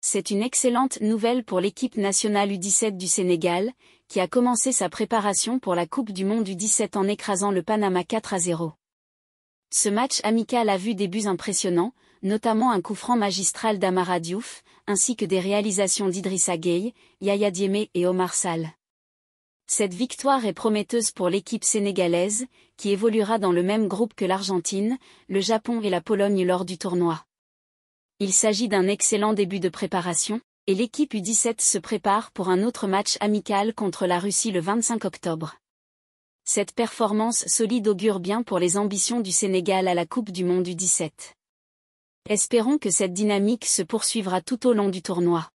C'est une excellente nouvelle pour l'équipe nationale U17 du Sénégal, qui a commencé sa préparation pour la Coupe du Monde U17 en écrasant le Panama 4 à 0. Ce match amical a vu des buts impressionnants, notamment un coup franc magistral d'Amara Diouf, ainsi que des réalisations d'Idrissa Gueye, Yaya Diémé et Omar Sall. Cette victoire est prometteuse pour l'équipe sénégalaise, qui évoluera dans le même groupe que l'Argentine, le Japon et la Pologne lors du tournoi il s'agit d'un excellent début de préparation, et l'équipe U17 se prépare pour un autre match amical contre la Russie le 25 octobre. Cette performance solide augure bien pour les ambitions du Sénégal à la Coupe du Monde U17. Espérons que cette dynamique se poursuivra tout au long du tournoi.